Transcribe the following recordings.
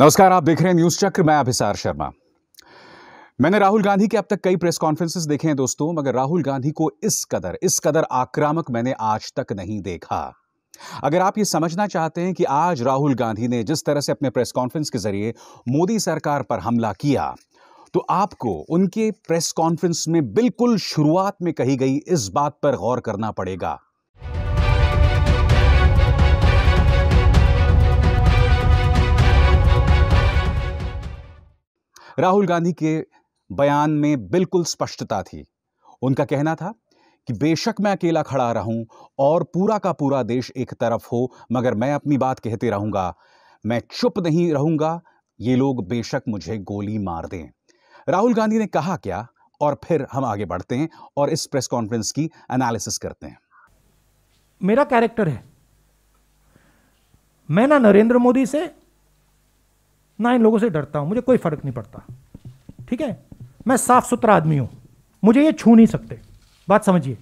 नमस्कार आप देख रहे हैं न्यूज चक्र मैं अभिसार शर्मा मैंने राहुल गांधी के अब तक कई प्रेस कॉन्फ्रेंसेस देखे हैं दोस्तों मगर राहुल गांधी को इस कदर इस कदर आक्रामक मैंने आज तक नहीं देखा अगर आप ये समझना चाहते हैं कि आज राहुल गांधी ने जिस तरह से अपने प्रेस कॉन्फ्रेंस के जरिए मोदी सरकार पर हमला किया तो आपको उनके प्रेस कॉन्फ्रेंस में बिल्कुल शुरुआत में कही गई इस बात पर गौर करना पड़ेगा राहुल गांधी के बयान में बिल्कुल स्पष्टता थी उनका कहना था कि बेशक मैं अकेला खड़ा रहूं और पूरा का पूरा देश एक तरफ हो मगर मैं अपनी बात कहते रहूंगा मैं चुप नहीं रहूंगा ये लोग बेशक मुझे गोली मार दें राहुल गांधी ने कहा क्या और फिर हम आगे बढ़ते हैं और इस प्रेस कॉन्फ्रेंस की एनालिसिस करते हैं मेरा कैरेक्टर है मैं ना नरेंद्र मोदी से ना इन लोगों से डरता हूं मुझे कोई फ़र्क नहीं पड़ता ठीक है मैं साफ सुथरा आदमी हूं मुझे ये छू नहीं सकते बात समझिए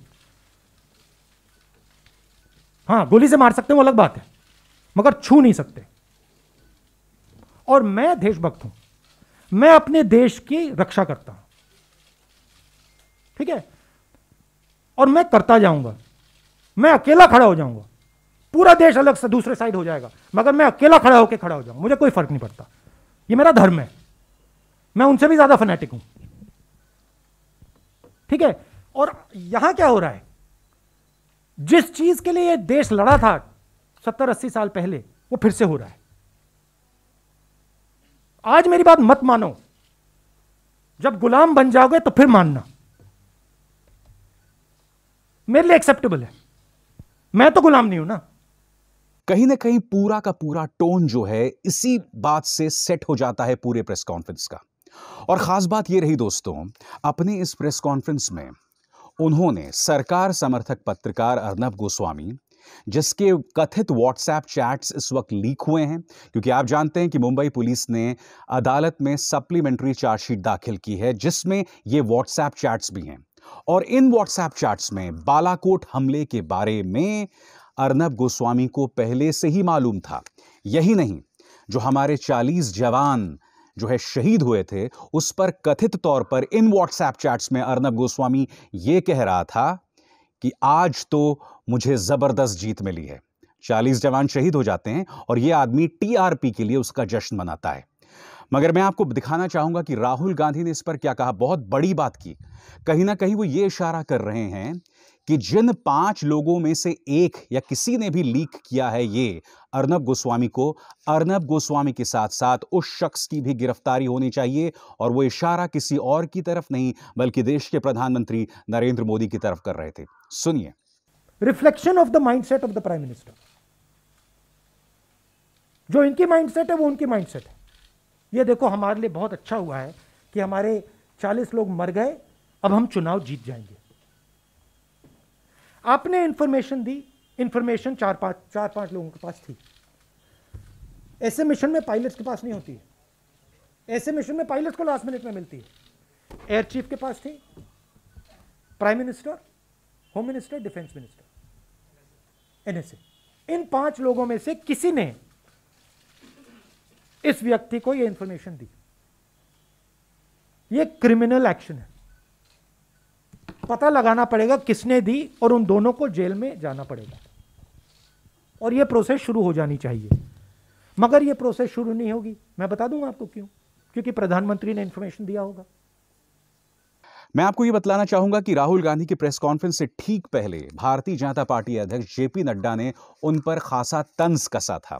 हाँ गोली से मार सकते हैं वो अलग बात है मगर छू नहीं सकते और मैं देशभक्त हूं मैं अपने देश की रक्षा करता हूं ठीक है और मैं करता जाऊंगा मैं अकेला खड़ा हो जाऊंगा पूरा देश अलग से दूसरे साइड हो जाएगा मगर मैं अकेला खड़ा होकर खड़ा हो जाऊंगा मुझे कोई फर्क नहीं पड़ता ये मेरा धर्म है मैं उनसे भी ज्यादा फनेटिक हूं ठीक है और यहां क्या हो रहा है जिस चीज के लिए ये देश लड़ा था सत्तर अस्सी साल पहले वो फिर से हो रहा है आज मेरी बात मत मानो जब गुलाम बन जाओगे तो फिर मानना मेरे लिए एक्सेप्टेबल है मैं तो गुलाम नहीं हूं ना कहीं ना कहीं पूरा का पूरा टोन जो है इसी बात से सेट हो जाता है पूरे प्रेस कॉन्फ्रेंस का और ख़ास बात यह रही दोस्तों अपने इस प्रेस कॉन्फ्रेंस में उन्होंने सरकार समर्थक पत्रकार अर्नब गोस्वामी जिसके कथित व्हाट्सएप चैट्स इस वक्त लीक हुए हैं क्योंकि आप जानते हैं कि मुंबई पुलिस ने अदालत में सप्लीमेंट्री चार्जशीट दाखिल की है जिसमें ये व्हाट्सएप चैट्स भी हैं और इन व्हाट्सएप चैट्स में बालाकोट हमले के बारे में अर्नब गोस्वामी को पहले से ही मालूम था यही नहीं जो हमारे 40 जवान जो है शहीद हुए थे उस पर कथित तौर पर इन व्हाट्सएप चैट्स में अर्नब गोस्वामी ये कह रहा था कि आज तो मुझे ज़बरदस्त जीत मिली है चालीस जवान शहीद हो जाते हैं और ये आदमी टीआरपी के लिए उसका जश्न मनाता है मगर मैं आपको दिखाना चाहूंगा कि राहुल गांधी ने इस पर क्या कहा बहुत बड़ी बात की कहीं ना कहीं वो ये इशारा कर रहे हैं कि जिन पांच लोगों में से एक या किसी ने भी लीक किया है ये अर्नब गोस्वामी को अर्नब गोस्वामी के साथ साथ उस शख्स की भी गिरफ्तारी होनी चाहिए और वो इशारा किसी और की तरफ नहीं बल्कि देश के प्रधानमंत्री नरेंद्र मोदी की तरफ कर रहे थे सुनिए reflection of the mindset of the prime minister जो इनकी माइंडसेट है वो उनकी माइंडसेट है ये देखो हमारे लिए बहुत अच्छा हुआ है कि हमारे 40 लोग मर गए अब हम चुनाव जीत जाएंगे आपने इंफॉर्मेशन दी इंफॉर्मेशन चार पांच चार पांच लोगों के पास थी ऐसे मिशन में पायलट्स के पास नहीं होती ऐसे मिशन में पायलट्स को लास्ट मिनट में मिलती है एयर चीफ के पास थी prime minister home minister defence minister NSA इन पांच लोगों में से किसी ने इस व्यक्ति को यह इंफॉर्मेशन दी यह क्रिमिनल एक्शन है पता लगाना पड़ेगा किसने दी और उन दोनों को जेल में जाना पड़ेगा और यह प्रोसेस शुरू हो जानी चाहिए मगर यह प्रोसेस शुरू नहीं होगी मैं बता दूंगा आपको क्यों क्योंकि प्रधानमंत्री ने इंफॉर्मेशन दिया होगा मैं आपको यह बतलाना चाहूंगा कि राहुल गांधी की प्रेस कॉन्फ्रेंस से ठीक पहले भारतीय जनता पार्टी अध्यक्ष जेपी नड्डा ने उन पर खासा तंज कसा था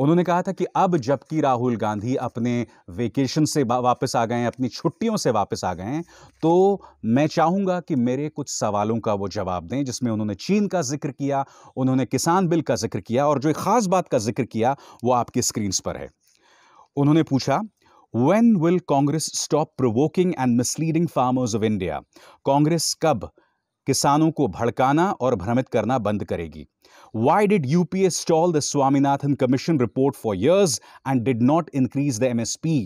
उन्होंने कहा था कि अब जबकि राहुल गांधी अपने वेकेशन से वापस आ गए हैं अपनी छुट्टियों से वापस आ गए हैं तो मैं चाहूँगा कि मेरे कुछ सवालों का वो जवाब दें जिसमें उन्होंने चीन का जिक्र किया उन्होंने किसान बिल का जिक्र किया और जो एक ख़ास बात का जिक्र किया वो आपकी स्क्रीन पर है उन्होंने पूछा when will Congress stop provoking and misleading farmers of India Congress कब किसानों को भड़काना और भ्रमित करना बंद करेगी why did UPA stall the Swaminathan commission report for years and did not increase the MSP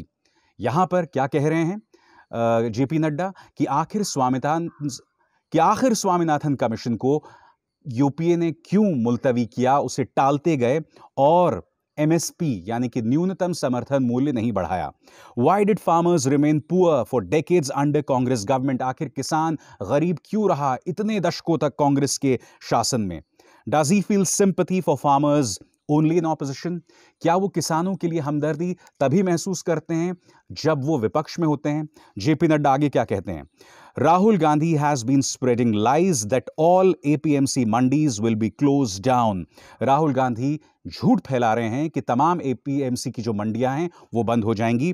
यहां पर क्या कह रहे हैं जेपी नड्डा कि आखिर स्वामीनाथन कि आखिर स्वामीनाथन कमीशन को यूपीए ने क्यों मुलतवी किया उसे टालते गए और एमएसपी यानी कि न्यूनतम समर्थन मूल्य नहीं बढ़ाया why did farmers remain poor for decades under Congress government आखिर किसान गरीब क्यों रहा इतने दशकों तक कांग्रेस के शासन में does he feel sympathy for farmers only in opposition क्या वो किसानों के लिए हमदर्दी तभी महसूस करते हैं जब वो विपक्ष में होते हैं जेपी नड्डा आगे क्या कहते हैं Rahul Gandhi has been spreading lies that all APMC mandis will be close down Rahul Gandhi झूठ फैला रहे हैं कि तमाम एपीएमसी की जो मंडियां हैं वो बंद हो जाएंगी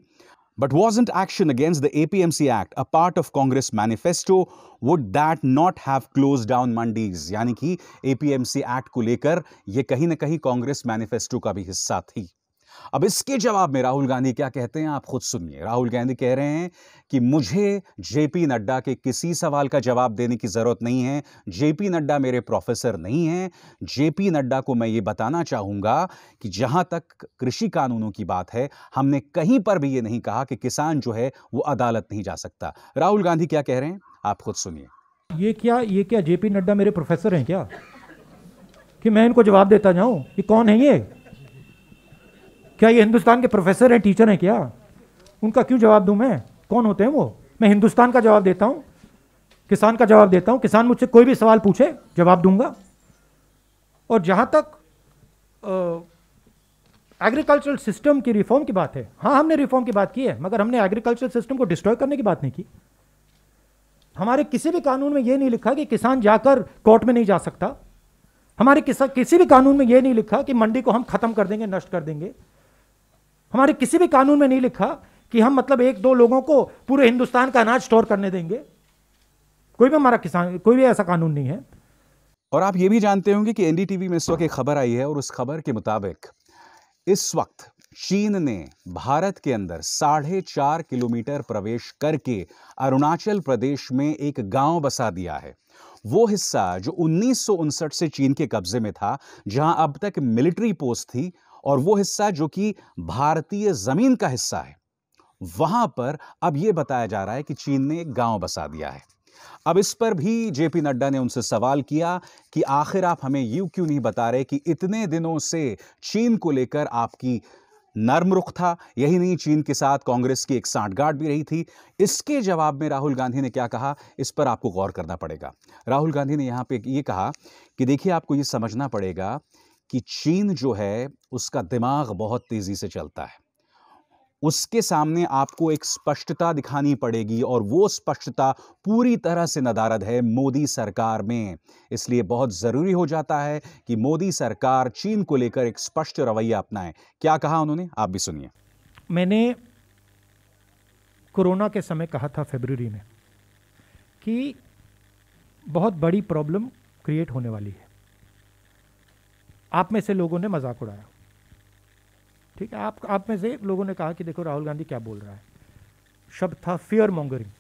But wasn't action against the APMC Act a part of Congress manifesto? Would that not have closed down mandis यानी कि APMC Act को लेकर ये कहीं न कहीं Congress manifesto का भी हिस्सा थी अब इसके जवाब में राहुल गांधी क्या कहते हैं आप खुद सुनिए राहुल गांधी कह रहे हैं कि मुझे जेपी नड्डा के किसी सवाल का जवाब देने की ज़रूरत नहीं है जेपी नड्डा मेरे प्रोफेसर नहीं हैं जेपी नड्डा को मैं ये बताना चाहूंगा कि जहां तक कृषि कानूनों की बात है हमने कहीं पर भी ये नहीं कहा कि किसान जो है वो अदालत नहीं जा सकता राहुल गांधी क्या कह रहे हैं आप खुद सुनिए ये क्या ये क्या जेपी नड्डा मेरे प्रोफेसर हैं क्या कि मैं इनको जवाब देता जाऊं कि कौन है ये क्या ये हिंदुस्तान के प्रोफेसर हैं टीचर हैं क्या उनका क्यों जवाब दूँ मैं कौन होते हैं वो मैं हिंदुस्तान का जवाब देता हूँ किसान का जवाब देता हूँ किसान मुझसे कोई भी सवाल पूछे जवाब दूंगा और जहाँ तक एग्रीकल्चरल सिस्टम की रिफॉर्म की बात है हाँ हमने रिफॉर्म की बात की है मगर हमने एग्रीकल्चरल सिस्टम को डिस्ट्रॉय करने की बात नहीं की हमारे किसी भी कानून में ये नहीं लिखा कि किसान जाकर कोर्ट में नहीं जा सकता हमारे किसा किसी भी कानून में ये नहीं लिखा कि मंडी को हम खत्म कर देंगे नष्ट कर देंगे हमारे किसी भी कानून में नहीं लिखा कि हम मतलब एक दो लोगों को पूरे हिंदुस्तान का अनाज स्टोर करने देंगे कोई भी हमारा किसान कोई भी ऐसा कानून नहीं है और आप ये भी जानते होंगे कि एनडीटीवी में इस वक्त एक खबर आई है और उस खबर के मुताबिक इस वक्त चीन ने भारत के अंदर साढ़े चार किलोमीटर प्रवेश करके अरुणाचल प्रदेश में एक गांव बसा दिया है वो हिस्सा जो उन्नीस से चीन के कब्जे में था जहां अब तक मिलिट्री पोस्ट थी और वो हिस्सा जो कि भारतीय ज़मीन का हिस्सा है वहां पर अब यह बताया जा रहा है कि चीन ने एक गांव बसा दिया है अब इस पर भी जेपी नड्डा ने उनसे सवाल किया कि आखिर आप हमें यू क्यों नहीं बता रहे कि इतने दिनों से चीन को लेकर आपकी नर्म रुख था यही नहीं चीन के साथ कांग्रेस की एक सांठगांठ भी रही थी इसके जवाब में राहुल गांधी ने क्या कहा इस पर आपको गौर करना पड़ेगा राहुल गांधी ने यहां पे ये कहा कि देखिए आपको ये समझना पड़ेगा कि चीन जो है उसका दिमाग बहुत तेज़ी से चलता है उसके सामने आपको एक स्पष्टता दिखानी पड़ेगी और वो स्पष्टता पूरी तरह से नदारद है मोदी सरकार में इसलिए बहुत ज़रूरी हो जाता है कि मोदी सरकार चीन को लेकर एक स्पष्ट रवैया अपनाए क्या कहा उन्होंने आप भी सुनिए मैंने कोरोना के समय कहा था फेबररी में कि बहुत बड़ी प्रॉब्लम क्रिएट होने वाली है आप में से लोगों ने मजाक उड़ाया ठीक है आप आप में से लोगों ने कहा कि देखो राहुल गांधी क्या बोल रहा है शब्द था फियर मॉन्गरिंग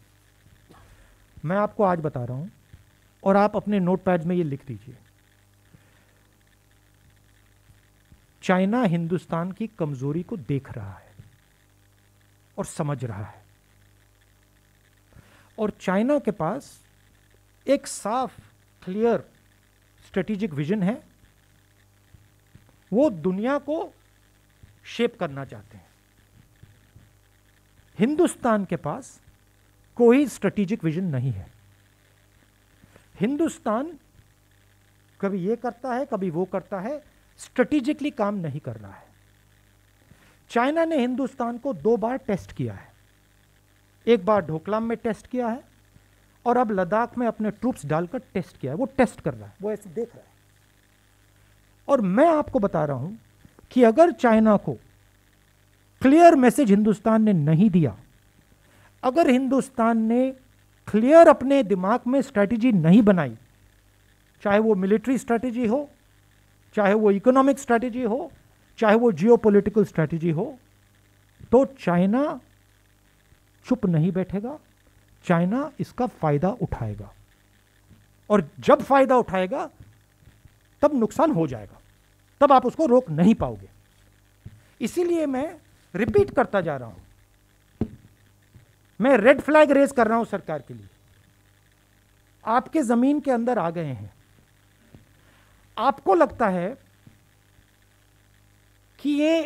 मैं आपको आज बता रहा हूं और आप अपने नोट पैड में ये लिख दीजिए चाइना हिंदुस्तान की कमजोरी को देख रहा है और समझ रहा है और चाइना के पास एक साफ क्लियर स्ट्रेटेजिक विजन है वो दुनिया को शेप करना चाहते हैं हिंदुस्तान के पास कोई स्ट्रेटेजिक विजन नहीं है हिंदुस्तान कभी ये करता है कभी वो करता है स्ट्रेटेजिकली काम नहीं कर रहा है चाइना ने हिंदुस्तान को दो बार टेस्ट किया है एक बार ढोकलाम में टेस्ट किया है और अब लद्दाख में अपने ट्रूप्स डालकर टेस्ट किया है वो टेस्ट कर रहा है वो ऐसे देख रहा है और मैं आपको बता रहा हूं कि अगर चाइना को क्लियर मैसेज हिंदुस्तान ने नहीं दिया अगर हिंदुस्तान ने क्लियर अपने दिमाग में स्ट्रैटेजी नहीं बनाई चाहे वो मिलिट्री स्ट्रैटेजी हो चाहे वो इकोनॉमिक स्ट्रैटेजी हो चाहे वो जियोपॉलिटिकल स्ट्रैटेजी हो तो चाइना चुप नहीं बैठेगा चाइना इसका फ़ायदा उठाएगा और जब फ़ायदा उठाएगा तब नुकसान हो जाएगा तब आप उसको रोक नहीं पाओगे इसीलिए मैं रिपीट करता जा रहा हूं मैं रेड फ्लैग रेज कर रहा हूं सरकार के लिए आपके जमीन के अंदर आ गए हैं आपको लगता है कि ये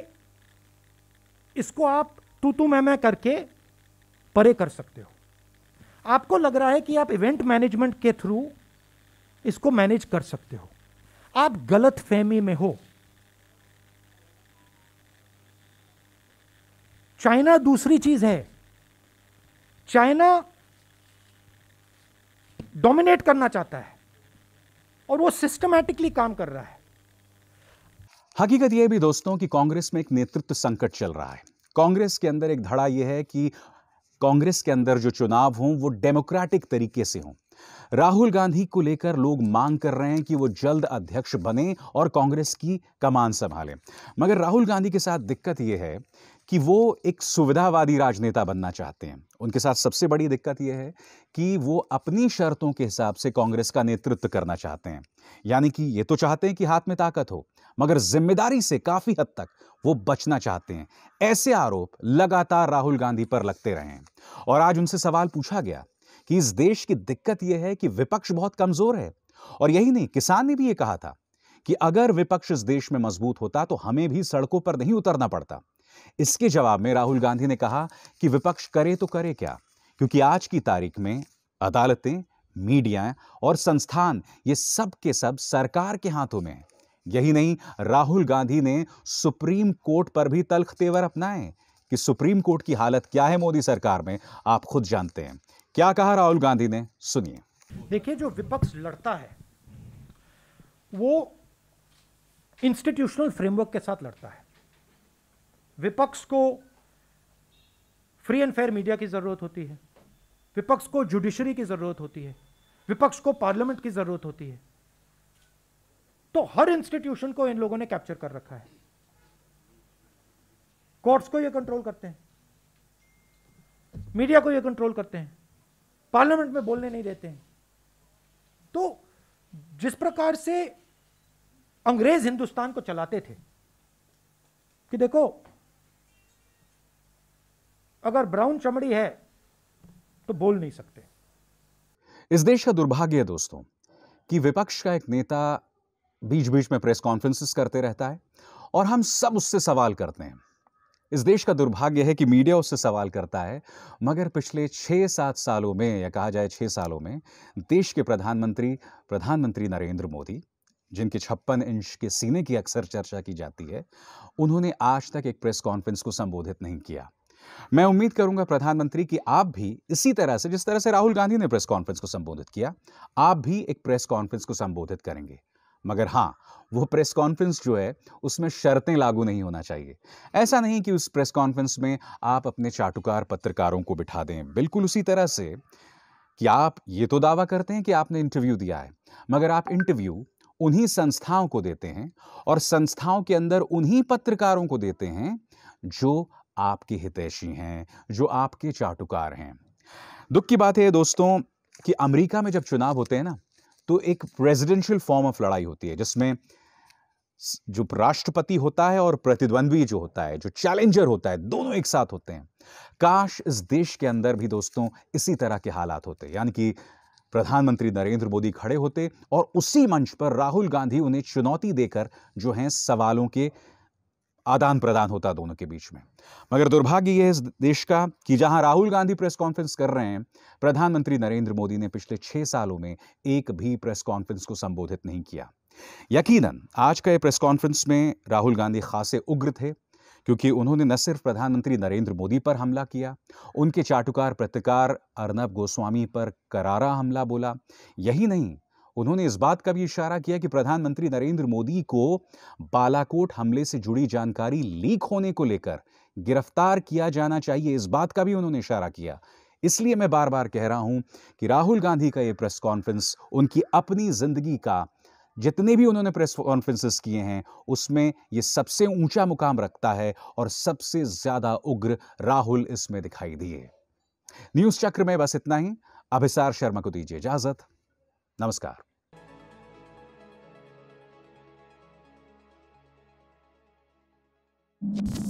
इसको आप तू तू मैं मैं करके परे कर सकते हो आपको लग रहा है कि आप इवेंट मैनेजमेंट के थ्रू इसको मैनेज कर सकते हो आप गलत फहमी में हो चाइना दूसरी चीज है चाइना डोमिनेट करना चाहता है और वो सिस्टमैटिकली काम कर रहा है हकीकत यह भी दोस्तों कि कांग्रेस में एक नेतृत्व संकट चल रहा है कांग्रेस के अंदर एक धड़ा यह है कि कांग्रेस के अंदर जो चुनाव हों वो डेमोक्रेटिक तरीके से हों राहुल गांधी को लेकर लोग मांग कर रहे हैं कि वो जल्द अध्यक्ष बने और कांग्रेस की कमान संभालें मगर राहुल गांधी के साथ दिक्कत यह है कि वो एक सुविधावादी राजनेता बनना चाहते हैं उनके साथ सबसे बड़ी दिक्कत यह है कि वो अपनी शर्तों के हिसाब से कांग्रेस का नेतृत्व करना चाहते हैं यानी कि ये तो चाहते हैं कि हाथ में ताकत हो मगर जिम्मेदारी से काफ़ी हद तक वो बचना चाहते हैं ऐसे आरोप लगातार राहुल गांधी पर लगते रहे हैं और आज उनसे सवाल पूछा गया कि इस देश की दिक्कत यह है कि विपक्ष बहुत कमज़ोर है और यही नहीं किसान ने भी यह कहा था कि अगर विपक्ष इस देश में मजबूत होता तो हमें भी सड़कों पर नहीं उतरना पड़ता इसके जवाब में राहुल गांधी ने कहा कि विपक्ष करे तो करे क्या क्योंकि आज की तारीख में अदालतें मीडिया और संस्थान ये सब के सब सरकार के हाथों में हैं यही नहीं राहुल गांधी ने सुप्रीम कोर्ट पर भी तलख तेवर अपनाए कि सुप्रीम कोर्ट की हालत क्या है मोदी सरकार में आप खुद जानते हैं क्या कहा राहुल गांधी ने सुनिए देखिए जो विपक्ष लड़ता है वो इंस्टीट्यूशनल फ्रेमवर्क के साथ लड़ता है विपक्ष को फ्री एंड फेयर मीडिया की ज़रूरत होती है विपक्ष को जुडिशरी की ज़रूरत होती है विपक्ष को पार्लियामेंट की ज़रूरत होती है तो हर इंस्टीट्यूशन को इन लोगों ने कैप्चर कर रखा है कोर्ट्स को ये कंट्रोल करते हैं मीडिया को ये कंट्रोल करते हैं पार्लियामेंट में बोलने नहीं देते हैं तो जिस प्रकार से अंग्रेज हिंदुस्तान को चलाते थे कि देखो अगर ब्राउन चमड़ी है तो बोल नहीं सकते इस देश का दुर्भाग्य है दोस्तों कि विपक्ष का एक नेता बीच बीच में प्रेस कॉन्फ्रेंसिस करते रहता है और हम सब उससे सवाल करते हैं इस देश का दुर्भाग्य है कि मीडिया उससे सवाल करता है मगर पिछले छः सात सालों में या कहा जाए छः सालों में देश के प्रधानमंत्री प्रधानमंत्री नरेंद्र मोदी जिनके छप्पन इंच के सीने की अक्सर चर्चा की जाती है उन्होंने आज तक एक प्रेस कॉन्फ्रेंस को संबोधित नहीं किया मैं उम्मीद करूंगा प्रधानमंत्री कि आप भी इसी तरह से जिस तरह से राहुल गांधी ने प्रेस कॉन्फ्रेंस को संबोधित किया आप भी एक प्रेस कॉन्फ्रेंस को संबोधित करेंगे मगर हाँ वो प्रेस कॉन्फ्रेंस जो है उसमें शर्तें लागू नहीं होना चाहिए ऐसा नहीं कि उस प्रेस कॉन्फ्रेंस में आप अपने चाटुकार पत्रकारों को बिठा दें बिल्कुल उसी तरह से कि आप ये तो दावा करते हैं कि आपने इंटरव्यू दिया है मगर आप इंटरव्यू उन्हीं संस्थाओं को देते हैं और संस्थाओं के अंदर उन्हीं पत्रकारों को देते हैं जो आपके हितैषी हैं जो आपके चाटुकार हैं दुख की बात है दोस्तों कि अमेरिका में जब चुनाव होते हैं ना तो एक प्रेसिडेंशियल फॉर्म ऑफ लड़ाई होती है जिसमें जो राष्ट्रपति होता है और प्रतिद्वंद्वी जो होता है जो चैलेंजर होता है दोनों एक साथ होते हैं काश इस देश के अंदर भी दोस्तों इसी तरह के हालात होते यानी कि प्रधानमंत्री नरेंद्र मोदी खड़े होते और उसी मंच पर राहुल गांधी उन्हें चुनौती देकर जो हैं सवालों के आदान प्रदान होता दोनों के बीच में मगर दुर्भाग्य यह इस देश का कि जहां राहुल गांधी प्रेस कॉन्फ्रेंस कर रहे हैं प्रधानमंत्री नरेंद्र मोदी ने पिछले छह सालों में एक भी प्रेस कॉन्फ्रेंस को संबोधित नहीं किया यकीनन आज का यह प्रेस कॉन्फ्रेंस में राहुल गांधी खासे उग्र थे क्योंकि उन्होंने न सिर्फ प्रधानमंत्री नरेंद्र मोदी पर हमला किया उनके चाटुकार पत्रकार अर्नब गोस्वामी पर करारा हमला बोला यही नहीं उन्होंने इस बात का भी इशारा किया कि प्रधानमंत्री नरेंद्र मोदी को बालाकोट हमले से जुड़ी जानकारी लीक होने को लेकर गिरफ्तार किया जाना चाहिए इस बात का भी उन्होंने इशारा किया इसलिए मैं बार बार कह रहा हूं कि राहुल गांधी का यह प्रेस कॉन्फ्रेंस उनकी अपनी जिंदगी का जितने भी उन्होंने प्रेस कॉन्फ्रेंसेस किए हैं उसमें ये सबसे ऊंचा मुकाम रखता है और सबसे ज्यादा उग्र राहुल इसमें दिखाई दिए न्यूज चक्र में बस इतना ही अभिसार शर्मा को दीजिए इजाजत नमस्कार you